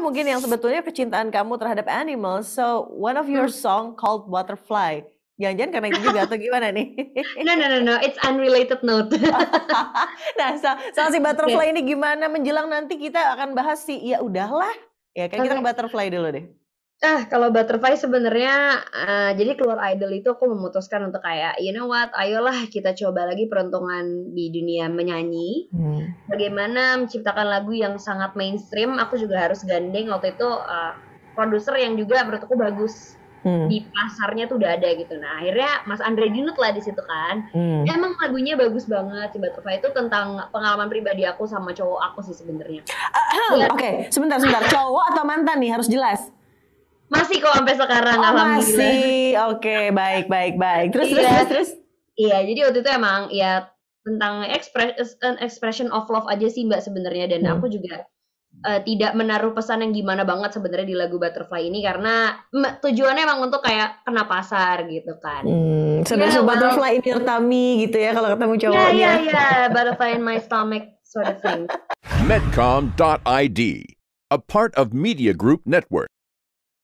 mungkin yang sebetulnya kecintaan kamu terhadap animal. So one of your hmm. song called Butterfly. Jangan-jangan karena itu juga atau gimana nih? no no no no, it's unrelated note. nah, so, soal si butterfly ini gimana menjelang nanti kita akan bahas si ya udahlah. Ya, kayak okay. kita ke butterfly dulu deh. Ah, kalau butterfly sebenarnya uh, jadi keluar idol itu aku memutuskan untuk kayak you know what, ayolah kita coba lagi peruntungan di dunia menyanyi. Hmm. Bagaimana menciptakan lagu yang sangat mainstream, aku juga harus gandeng waktu itu uh, produser yang juga menurutku bagus. Hmm. Di pasarnya tuh udah ada gitu. Nah, akhirnya Mas Andre Dinut lah di situ kan. Hmm. emang lagunya bagus banget si Butterfly itu tentang pengalaman pribadi aku sama cowok aku sih sebenarnya. Uh, Oke, okay. sebentar sebentar. cowok atau mantan nih harus jelas. Masih kok sampai sekarang oh, alhamdulillah. Masih. Oke, okay, baik baik baik. Terus iya. terus terus. Iya, jadi waktu itu emang ya tentang express, an eh, expression of love aja sih Mbak sebenarnya dan hmm. aku juga uh, tidak menaruh pesan yang gimana banget sebenarnya di lagu Butterfly ini karena tujuannya emang untuk kayak kena pasar gitu kan. Hmm, sebenarnya yeah, Butterfly in your tummy gitu ya kalau ketemu cowoknya. Iya yeah, iya yeah, yeah. Butterfly in my stomach sort of thing. Medcom.id, a part of Media Group Network.